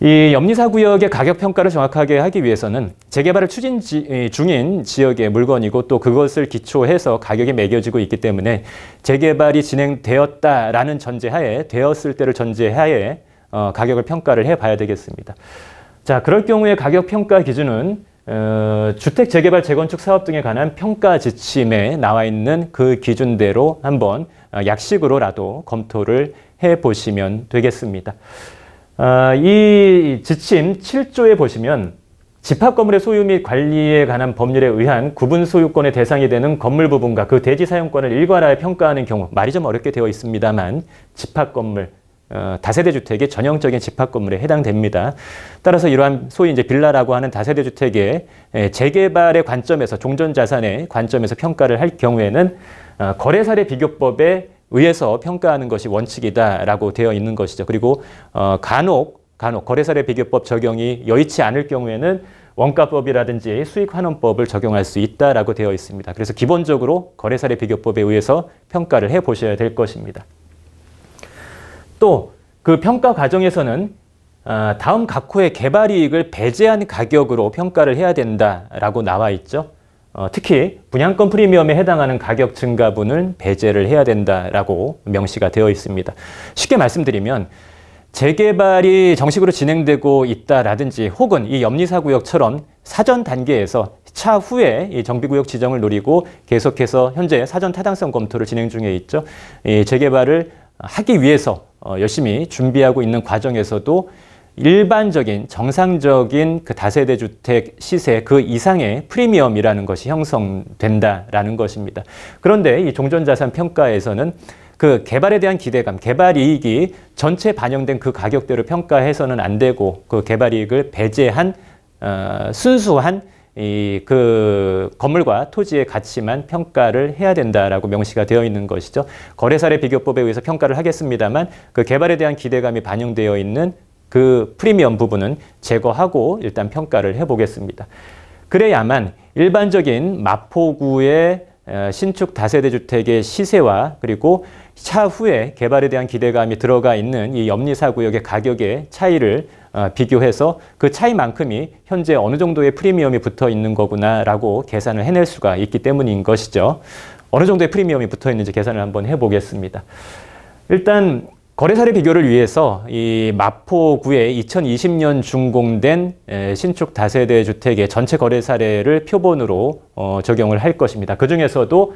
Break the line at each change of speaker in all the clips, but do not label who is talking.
이 염리사 구역의 가격 평가를 정확하게 하기 위해서는 재개발을 추진 지, 중인 지역의 물건이고 또 그것을 기초해서 가격이 매겨지고 있기 때문에 재개발이 진행되었다라는 전제하에 되었을 때를 전제하에 어, 가격을 평가를 해봐야 되겠습니다. 자, 그럴 경우에 가격 평가 기준은 어, 주택 재개발 재건축 사업 등에 관한 평가 지침에 나와 있는 그 기준대로 한번 어, 약식으로라도 검토를 해 보시면 되겠습니다. 어, 이 지침 7조에 보시면 집합 건물의 소유 및 관리에 관한 법률에 의한 구분 소유권의 대상이 되는 건물 부분과 그 대지 사용권을 일괄하여 평가하는 경우 말이 좀 어렵게 되어 있습니다만 집합 건물 어, 다세대 주택의 전형적인 집합 건물에 해당됩니다. 따라서 이러한 소위 이제 빌라라고 하는 다세대 주택의 예, 재개발의 관점에서 종전 자산의 관점에서 평가를 할 경우에는 어, 거래사례 비교법에 의해서 평가하는 것이 원칙이다라고 되어 있는 것이죠. 그리고 어, 간혹 간혹 거래사례 비교법 적용이 여의치 않을 경우에는 원가법이라든지 수익환원법을 적용할 수 있다라고 되어 있습니다. 그래서 기본적으로 거래사례 비교법에 의해서 평가를 해 보셔야 될 것입니다. 또그 평가 과정에서는 아, 다음 각호의 개발 이익을 배제한 가격으로 평가를 해야 된다라고 나와 있죠. 어, 특히 분양권 프리미엄에 해당하는 가격 증가분을 배제를 해야 된다라고 명시가 되어 있습니다. 쉽게 말씀드리면 재개발이 정식으로 진행되고 있다라든지 혹은 이 염리사구역처럼 사전 단계에서 차후에 정비구역 지정을 노리고 계속해서 현재 사전 타당성 검토를 진행 중에 있죠. 이 재개발을 하기 위해서 어, 열심히 준비하고 있는 과정에서도 일반적인 정상적인 그 다세대 주택 시세 그 이상의 프리미엄이라는 것이 형성된다라는 것입니다. 그런데 이 종전자산 평가에서는 그 개발에 대한 기대감, 개발 이익이 전체 반영된 그 가격대로 평가해서는 안 되고 그 개발 이익을 배제한 어, 순수한 이그 건물과 토지의 가치만 평가를 해야 된다라고 명시가 되어 있는 것이죠. 거래사례 비교법에 의해서 평가를 하겠습니다만 그 개발에 대한 기대감이 반영되어 있는 그 프리미엄 부분은 제거하고 일단 평가를 해보겠습니다. 그래야만 일반적인 마포구의 신축 다세대 주택의 시세와 그리고 차후에 개발에 대한 기대감이 들어가 있는 이 염리사 구역의 가격의 차이를 어, 비교해서 그 차이만큼이 현재 어느 정도의 프리미엄이 붙어 있는 거구나라고 계산을 해낼 수가 있기 때문인 것이죠. 어느 정도의 프리미엄이 붙어 있는지 계산을 한번 해보겠습니다. 일단 거래사례 비교를 위해서 이 마포구에 2020년 준공된 신축 다세대 주택의 전체 거래 사례를 표본으로 어, 적용을 할 것입니다. 그 중에서도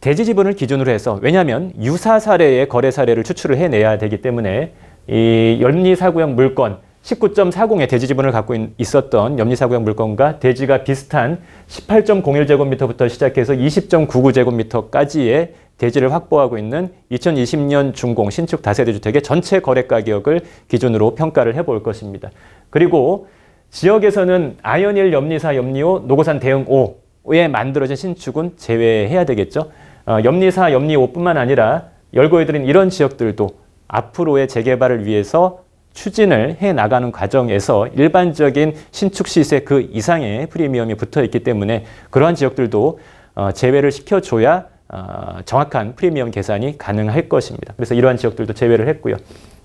대지 지분을 기준으로 해서 왜냐하면 유사 사례의 거래 사례를 추출을 해내야 되기 때문에 이 연리사구역 물건 19.40의 대지 지분을 갖고 있었던 염리사구형 물건과 대지가 비슷한 18.01제곱미터부터 시작해서 20.99제곱미터까지의 대지를 확보하고 있는 2020년 중공 신축 다세대주택의 전체 거래가격을 기준으로 평가를 해볼 것입니다. 그리고 지역에서는 아연1 염리사 염리호 노고산 대응 5에 만들어진 신축은 제외해야 되겠죠. 어, 염리사 염리호뿐만 아니라 열거해드린 이런 지역들도 앞으로의 재개발을 위해서 추진을 해 나가는 과정에서 일반적인 신축 시세 그 이상의 프리미엄이 붙어 있기 때문에 그러한 지역들도 어, 제외를 시켜줘야 어, 정확한 프리미엄 계산이 가능할 것입니다. 그래서 이러한 지역들도 제외를 했고요.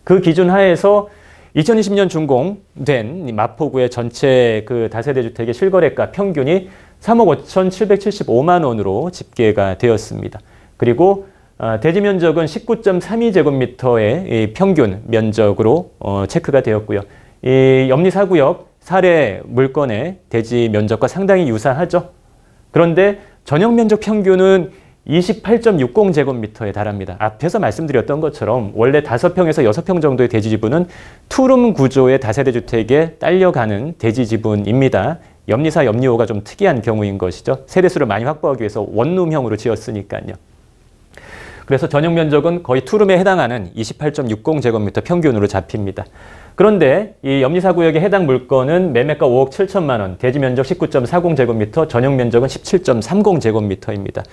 그 기준 하에서 2020년 준공된 마포구의 전체 그 다세대 주택의 실거래가 평균이 3억 5,775만 원으로 집계가 되었습니다. 그리고 아, 대지 면적은 19.32제곱미터의 평균 면적으로 어, 체크가 되었고요. 이 염리 사구역 사례 물건의 대지 면적과 상당히 유사하죠. 그런데 전용 면적 평균은 28.60제곱미터에 달합니다. 앞에서 말씀드렸던 것처럼 원래 5평에서 6평 정도의 대지 지분은 투룸 구조의 다세대 주택에 딸려가는 대지 지분입니다. 염리사, 염리호가 좀 특이한 경우인 것이죠. 세대수를 많이 확보하기 위해서 원룸형으로 지었으니까요. 그래서 전용 면적은 거의 투룸에 해당하는 28.60제곱미터 평균으로 잡힙니다. 그런데 이 염리사 구역에 해당 물건은 매매가 5억 7천만 원, 대지 면적 19.40제곱미터, 전용 면적은 17.30제곱미터입니다.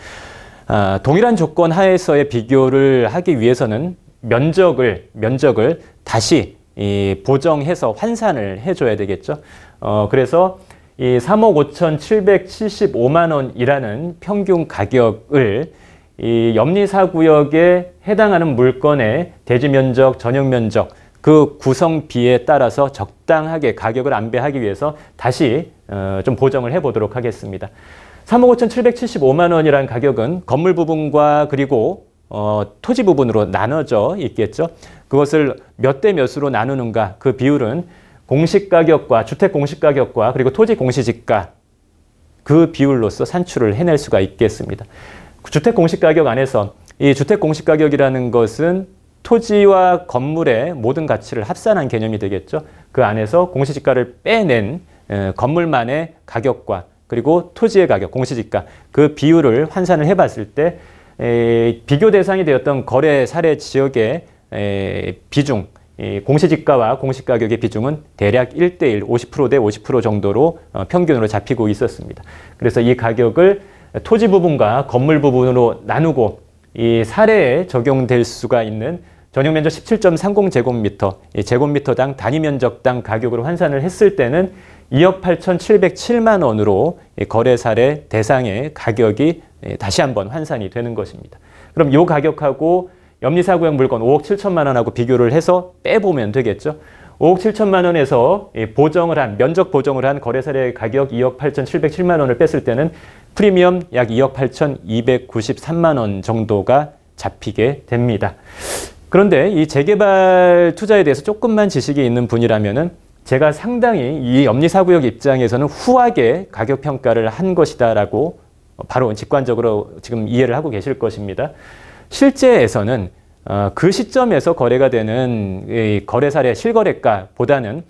아, 동일한 조건 하에서의 비교를 하기 위해서는 면적을 면적을 다시 이 보정해서 환산을 해줘야 되겠죠. 어, 그래서 이 3억 5,775만 원이라는 평균 가격을 이 염리사 구역에 해당하는 물건의 대지 면적, 전용 면적 그 구성비에 따라서 적당하게 가격을 안배하기 위해서 다시 어, 좀 보정을 해보도록 하겠습니다. 3억 5,775만 원이라는 가격은 건물 부분과 그리고 어, 토지 부분으로 나눠져 있겠죠. 그것을 몇 대 몇으로 나누는가 그 비율은 공시가격과 주택 공시가격과 그리고 토지 공시지가 그 비율로서 산출을 해낼 수가 있겠습니다. 주택 공시가격 안에서 이 주택 공시가격이라는 것은 토지와 건물의 모든 가치를 합산한 개념이 되겠죠. 그 안에서 공시지가를 빼낸 건물만의 가격과 그리고 토지의 가격, 공시지가 그 비율을 환산을 해봤을 때 비교 대상이 되었던 거래 사례 지역의 비중, 공시지가와 공시가격의 비중은 대략 1대1, 50%대 50% 정도로 어, 평균으로 잡히고 있었습니다. 그래서 이 가격을 토지 부분과 건물 부분으로 나누고 이 사례에 적용될 수가 있는 전용 면적 17.30제곱미터, 제곱미터당 단위 면적당 가격으로 환산을 했을 때는 2억 8,707만 원으로 거래 사례 대상의 가격이 예, 다시 한번 환산이 되는 것입니다. 그럼 이 가격하고 염리사구형 물건 5억 7천만 원하고 비교를 해서 빼보면 되겠죠. 5억 7천만 원에서 보정을 한, 면적 보정을 한 거래 사례 가격 2억 8,707만 원을 뺐을 때는 프리미엄 약 2억 8,293만 원 정도가 잡히게 됩니다. 그런데 이 재개발 투자에 대해서 조금만 지식이 있는 분이라면은 제가 상당히 이 염리사구역 입장에서는 후하게 가격 평가를 한 것이다라고 바로 직관적으로 지금 이해를 하고 계실 것입니다. 실제에서는 어, 그 시점에서 거래가 되는 거래 사례 실거래가보다는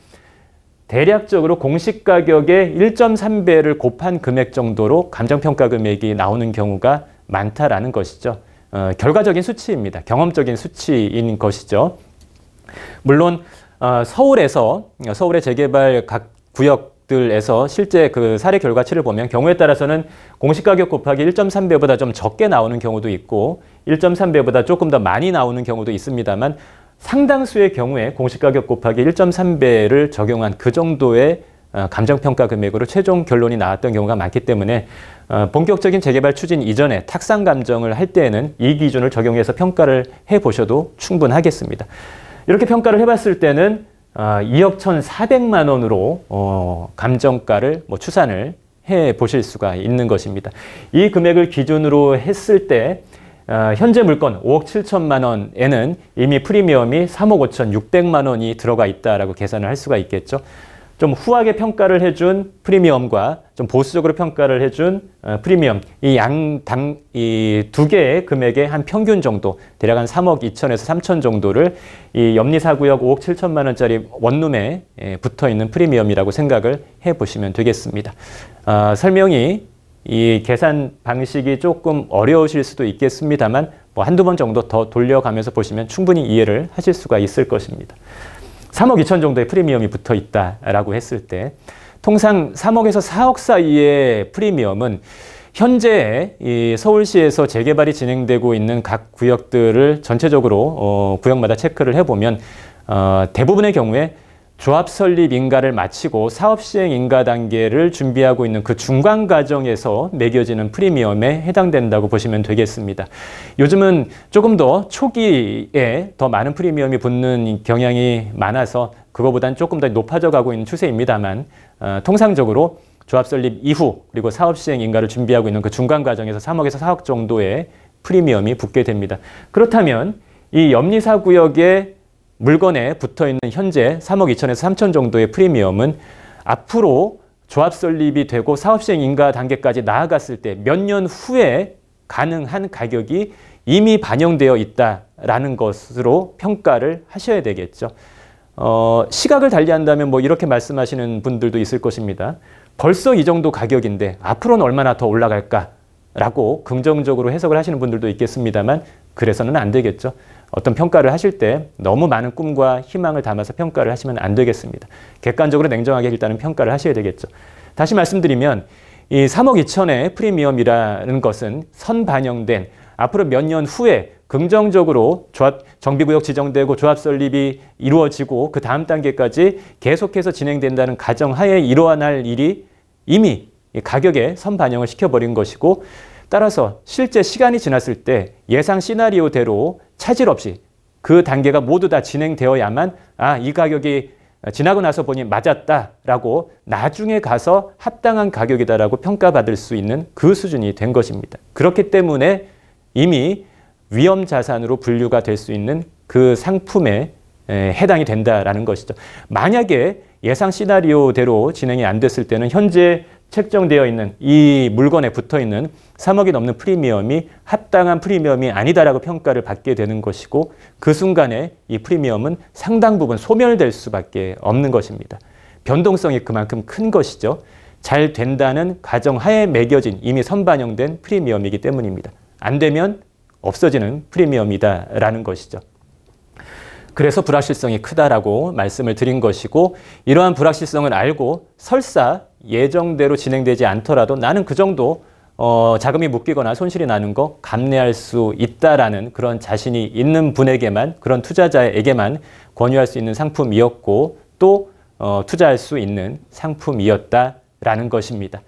대략적으로 공식 가격의 1.3배를 곱한 금액 정도로 감정평가 금액이 나오는 경우가 많다라는 것이죠. 어, 결과적인 수치입니다. 경험적인 수치인 것이죠. 물론 어, 서울에서 서울의 재개발 각 구역들에서 실제 그 사례 결과치를 보면 경우에 따라서는 공시가격 곱하기 1.3배보다 좀 적게 나오는 경우도 있고 1.3배보다 조금 더 많이 나오는 경우도 있습니다만 상당수의 경우에 공시가격 곱하기 1.3배를 적용한 그 정도의 어, 감정평가 금액으로 최종 결론이 나왔던 경우가 많기 때문에 어, 본격적인 재개발 추진 이전에 탁상 감정을 할 때에는 이 기준을 적용해서 평가를 해보셔도 충분하겠습니다. 이렇게 평가를 해봤을 때는 2억 어, 1,400만 원으로 감정가를 뭐 추산을 해 보실 수가 있는 것입니다. 이 금액을 기준으로 했을 때 어, 현재 물건 5억 7천만 원에는 이미 프리미엄이 3억 5천 6백만 원이 들어가 있다라고 계산을 할 수가 있겠죠. 좀 후하게 평가를 해준 프리미엄과 좀 보수적으로 평가를 해준 어, 프리미엄 이 양 당 이 두 개의 금액의 한 평균 정도 대략 한 3억 2천에서 3천 정도를 이 염리사구역 5억 7천만 원짜리 원룸에 예, 붙어 있는 프리미엄이라고 생각을 해 보시면 되겠습니다. 어, 설명이 이 계산 방식이 조금 어려우실 수도 있겠습니다만 뭐 한두 번 정도 더 돌려가면서 보시면 충분히 이해를 하실 수가 있을 것입니다. 3억 2천 정도의 프리미엄이 붙어 있다라고 했을 때 통상 3억에서 4억 사이의 프리미엄은 현재 이 서울시에서 재개발이 진행되고 있는 각 구역들을 전체적으로 어, 구역마다 체크를 해보면 어, 대부분의 경우에 조합 설립 인가를 마치고 사업 시행 인가 단계를 준비하고 있는 그 중간 과정에서 매겨지는 프리미엄에 해당된다고 보시면 되겠습니다. 요즘은 조금 더 초기에 더 많은 프리미엄이 붙는 경향이 많아서 그거보단 조금 더 높아져 가고 있는 추세입니다만 어, 통상적으로 조합 설립 이후 그리고 사업 시행 인가를 준비하고 있는 그 중간 과정에서 3억에서 4억 정도의 프리미엄이 붙게 됩니다. 그렇다면 이 염리사 구역의 물건에 붙어있는 현재 3억 2천에서 3천 정도의 프리미엄은 앞으로 조합 설립이 되고 사업 시행 인가 단계까지 나아갔을 때 몇 년 후에 가능한 가격이 이미 반영되어 있다라는 것으로 평가를 하셔야 되겠죠. 어, 시각을 달리한다면 뭐 이렇게 말씀하시는 분들도 있을 것입니다. 벌써 이 정도 가격인데 앞으로는 얼마나 더 올라갈까라고 긍정적으로 해석을 하시는 분들도 있겠습니다만 그래서는 안 되겠죠. 어떤 평가를 하실 때 너무 많은 꿈과 희망을 담아서 평가를 하시면 안 되겠습니다. 객관적으로 냉정하게 일단은 평가를 하셔야 되겠죠. 다시 말씀드리면 이 3억 2천의 프리미엄이라는 것은 선반영된 앞으로 몇 년 후에 긍정적으로 조합, 정비구역 지정되고 조합 설립이 이루어지고 그 다음 단계까지 계속해서 진행된다는 가정하에 이어날 일이 이미 가격에 선반영을 시켜버린 것이고 따라서 실제 시간이 지났을 때 예상 시나리오대로 차질 없이 그 단계가 모두 다 진행되어야만 아, 이 가격이 지나고 나서 보니 맞았다라고 나중에 가서 합당한 가격이다라고 평가받을 수 있는 그 수준이 된 것입니다. 그렇기 때문에 이미 위험 자산으로 분류가 될 수 있는 그 상품에 해당이 된다라는 것이죠. 만약에 예상 시나리오대로 진행이 안 됐을 때는 현재 책정되어 있는 이 물건에 붙어 있는 3억이 넘는 프리미엄이 합당한 프리미엄이 아니다라고 평가를 받게 되는 것이고 그 순간에 이 프리미엄은 상당 부분 소멸될 수밖에 없는 것입니다. 변동성이 그만큼 큰 것이죠. 잘 된다는 가정 하에 매겨진 이미 선반영된 프리미엄이기 때문입니다. 안 되면 없어지는 프리미엄이다라는 것이죠. 그래서 불확실성이 크다라고 말씀을 드린 것이고 이러한 불확실성을 알고 설사 예정대로 진행되지 않더라도 나는 그 정도 어, 자금이 묶이거나 손실이 나는 거 감내할 수 있다라는 그런 자신이 있는 분에게만 그런 투자자에게만 권유할 수 있는 상품이었고 또 어, 투자할 수 있는 상품이었다라는 것입니다.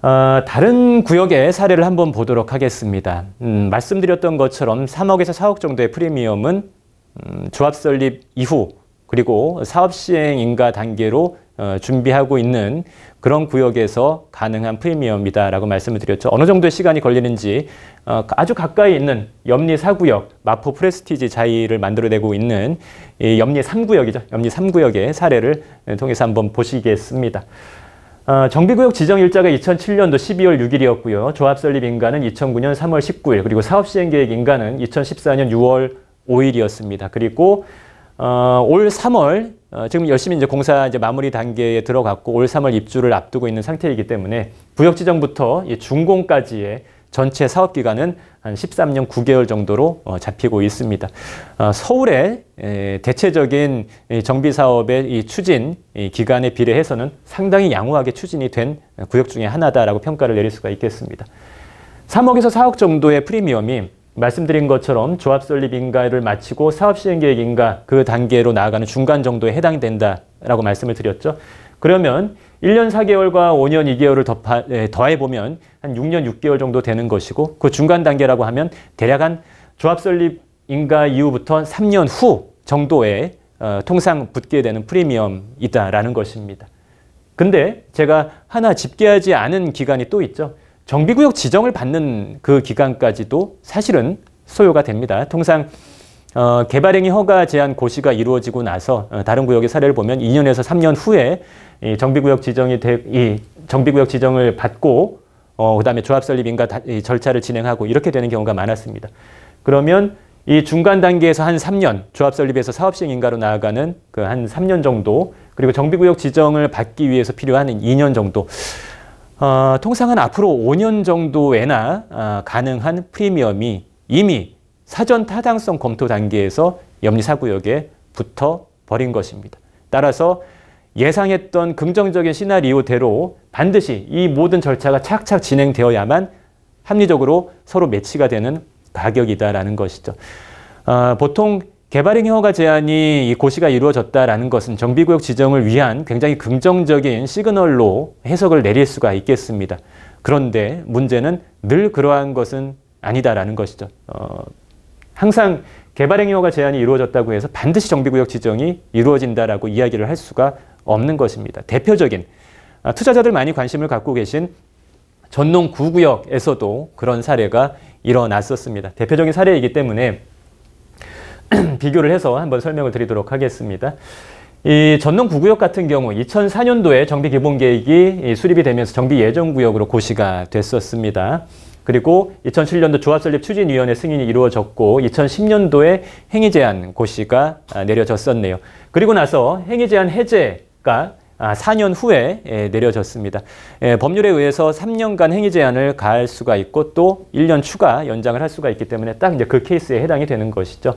어, 다른 구역의 사례를 한번 보도록 하겠습니다. 음, 말씀드렸던 것처럼 3억에서 4억 정도의 프리미엄은 음, 조합 설립 이후 그리고 사업 시행 인가 단계로 어, 준비하고 있는 그런 구역에서 가능한 프리미엄이다라고 말씀을 드렸죠. 어느 정도의 시간이 걸리는지 어, 아주 가까이 있는 염리 4구역 마포 프레스티지 자이를 만들어내고 있는 염리 3구역이죠. 염리 3구역의 사례를 통해서 한번 보시겠습니다. 어, 정비구역 지정 일자가 2007년도 12월 6일이었고요. 조합 설립 인가는 2009년 3월 19일, 그리고 사업 시행 계획 인가는 2014년 6월 5일이었습니다. 그리고 어, 올 3월 어, 지금 열심히 이제 공사 이제 마무리 단계에 들어갔고 올 3월 입주를 앞두고 있는 상태이기 때문에 부역 지정부터 준공까지의 전체 사업 기간은 한 13년 9개월 정도로 어, 잡히고 있습니다. 어, 서울의 대체적인 정비 사업의 추진 기간에 비례해서는 상당히 양호하게 추진이 된 구역 중에 하나다라고 평가를 내릴 수가 있겠습니다. 3억에서 4억 정도의 프리미엄이 말씀드린 것처럼 조합 설립 인가를 마치고 사업 시행 계획 인가 그 단계로 나아가는 중간 정도에 해당이 된다라고 말씀을 드렸죠. 그러면 1년 4개월과 5년 2개월을 더해보면 예, 한 6년 6개월 정도 되는 것이고 그 중간 단계라고 하면 대략 한 조합 설립 인가 이후부터 3년 후 정도에 어, 통상 붙게 되는 프리미엄이다라는 것입니다. 근데 제가 하나 집계하지 않은 기간이 또 있죠. 정비구역 지정을 받는 그 기간까지도 사실은 소요가 됩니다. 통상 어, 개발행위 허가 제한 고시가 이루어지고 나서 어, 다른 구역의 사례를 보면 2년에서 3년 후에 이 정비구역 지정이 되, 이 정비구역 지정을 받고 어, 그다음에 조합 설립 인가 다, 절차를 진행하고 이렇게 되는 경우가 많았습니다. 그러면 이 중간 단계에서 한 3년 조합 설립에서 사업 시행 인가로 나아가는 그 한 3년 정도 그리고 정비구역 지정을 받기 위해서 필요한 2년 정도 어, 통상은 앞으로 5년 정도에나 어, 가능한 프리미엄이 이미 사전 타당성 검토 단계에서 염리사구역에 붙어 버린 것입니다. 따라서 예상했던 긍정적인 시나리오대로 반드시 이 모든 절차가 착착 진행되어야만 합리적으로 서로 매치가 되는 가격이다라는 것이죠. 어, 보통 개발행위허가 제한이 이 고시가 이루어졌다라는 것은 정비구역 지정을 위한 굉장히 긍정적인 시그널로 해석을 내릴 수가 있겠습니다. 그런데 문제는 늘 그러한 것은 아니다라는 것이죠. 어, 항상 개발행위허가 제한이 이루어졌다고 해서 반드시 정비구역 지정이 이루어진다라고 이야기를 할 수가 없는 것입니다. 대표적인 아, 투자자들 많이 관심을 갖고 계신 전농 구구역에서도 그런 사례가 일어났었습니다. 대표적인 사례이기 때문에 비교를 해서 한번 설명을 드리도록 하겠습니다. 이 전농 구구역 같은 경우 2004년도에 정비 기본 계획이 수립이 되면서 정비 예정 구역으로 고시가 됐었습니다. 그리고 2007년도 조합설립 추진위원회 승인이 이루어졌고 2010년도에 행위 제한 고시가 아, 내려졌었네요. 그리고 나서 행위 제한 해제가 4년 아, 후에 예, 내려졌습니다. 예, 법률에 의해서 3년간 행위 제한을 가할 수가 있고 또 1년 추가 연장을 할 수가 있기 때문에 딱 이제 그 케이스에 해당이 되는 것이죠.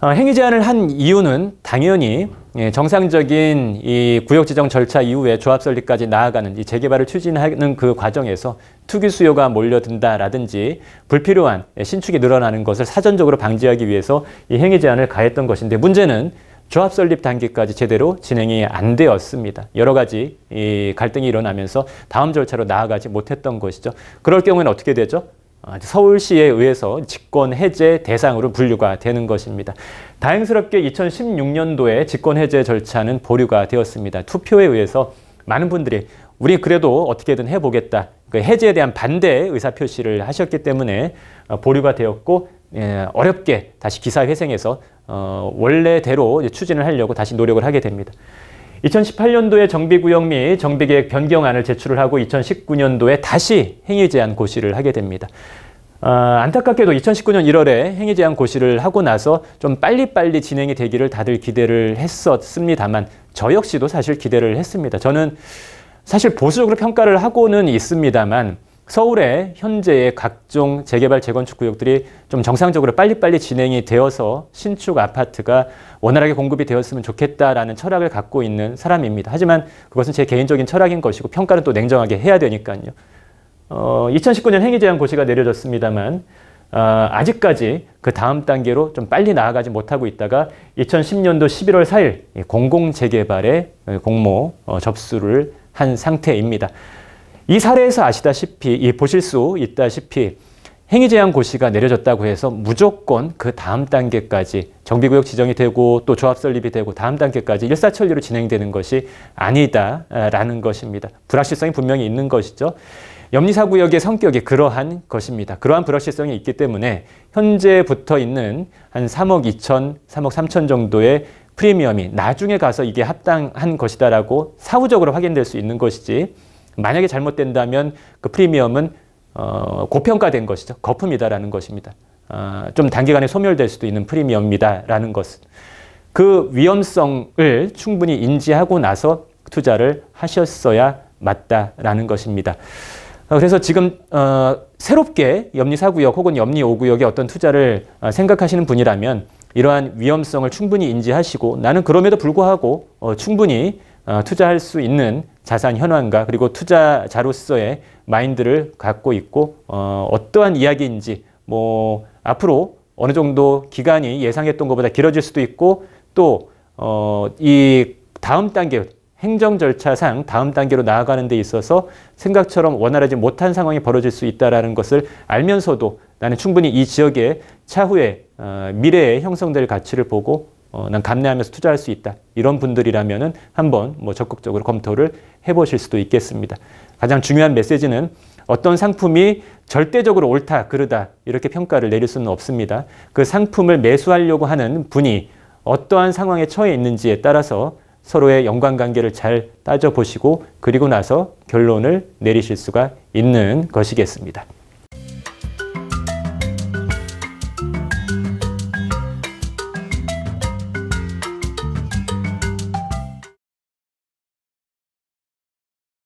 아, 행위 제한을 한 이유는 당연히 예, 정상적인 이 구역 지정 절차 이후에 조합 설립까지 나아가는 이 재개발을 추진하는 그 과정에서 투기 수요가 몰려든다라든지 불필요한 신축이 늘어나는 것을 사전적으로 방지하기 위해서 이 행위 제한을 가했던 것인데 문제는 조합 설립 단계까지 제대로 진행이 안 되었습니다. 여러 가지 이 갈등이 일어나면서 다음 절차로 나아가지 못했던 것이죠. 그럴 경우에는 어떻게 되죠? 아, 서울시에 의해서 직권 해제 대상으로 분류가 되는 것입니다. 다행스럽게 2016년도에 직권 해제 절차는 보류가 되었습니다. 투표에 의해서 많은 분들이 우리 그래도 어떻게든 해보겠다. 그 해제에 대한 반대 의사 표시를 하셨기 때문에 어, 보류가 되었고 예, 어렵게 다시 기사회생해서 어, 원래대로 추진을 하려고 다시 노력을 하게 됩니다. 2018년도에 정비구역 및 정비계획 변경안을 제출을 하고 2019년도에 다시 행위제한 고시를 하게 됩니다. 어, 안타깝게도 2019년 1월에 행위제한 고시를 하고 나서 좀 빨리빨리 진행이 되기를 다들 기대를 했었습니다만 저 역시도 사실 기대를 했습니다. 저는 사실 보수적으로 평가를 하고는 있습니다만 서울에 현재의 각종 재개발 재건축 구역들이 좀 정상적으로 빨리빨리 진행이 되어서 신축 아파트가 원활하게 공급이 되었으면 좋겠다라는 철학을 갖고 있는 사람입니다. 하지만 그것은 제 개인적인 철학인 것이고 평가는 또 냉정하게 해야 되니까요. 어, 2019년 행위제한 고시가 내려졌습니다만 어, 아직까지 그 다음 단계로 좀 빨리 나아가지 못하고 있다가 2010년도 11월 4일 공공재개발의 공모 어, 접수를 한 상태입니다. 이 사례에서 아시다시피 이 보실 수 있다시피 행위 제한 고시가 내려졌다고 해서 무조건 그 다음 단계까지 정비구역 지정이 되고 또 조합 설립이 되고 다음 단계까지 일사천리로 진행되는 것이 아니다라는 것입니다. 불확실성이 분명히 있는 것이죠. 염리사구역의 성격이 그러한 것입니다. 그러한 불확실성이 있기 때문에 현재부터 있는 한 3억 2천, 3억 3천 정도의 프리미엄이 나중에 가서 이게 합당한 것이다라고 사후적으로 확인될 수 있는 것이지 만약에 잘못된다면 그 프리미엄은 어, 고평가된 것이죠. 거품이다라는 것입니다. 어, 좀 단기간에 소멸될 수도 있는 프리미엄이다라는 것은 그 위험성을 충분히 인지하고 나서 투자를 하셨어야 맞다라는 것입니다. 어, 그래서 지금 어, 새롭게 염리 사구역 혹은 염리 오구역에 어떤 투자를 어, 생각하시는 분이라면 이러한 위험성을 충분히 인지하시고 나는 그럼에도 불구하고 어, 충분히 어, 투자할 수 있는 자산 현황과 그리고 투자자로서의 마인드를 갖고 있고 어, 어떠한 이야기인지 뭐 앞으로 어느 정도 기간이 예상했던 것보다 길어질 수도 있고 또 어, 이 다음 단계 행정 절차상 다음 단계로 나아가는 데 있어서 생각처럼 원활하지 못한 상황이 벌어질 수 있다라는 것을 알면서도 나는 충분히 이 지역의 차후에 어, 미래에 형성될 가치를 보고 어, 난 감내하면서 투자할 수 있다. 이런 분들이라면은 한번 뭐 적극적으로 검토를 해보실 수도 있겠습니다. 가장 중요한 메시지는 어떤 상품이 절대적으로 옳다, 그르다 이렇게 평가를 내릴 수는 없습니다. 그 상품을 매수하려고 하는 분이 어떠한 상황에 처해 있는지에 따라서 서로의 연관관계를 잘 따져보시고 그리고 나서 결론을 내리실 수가 있는 것이겠습니다.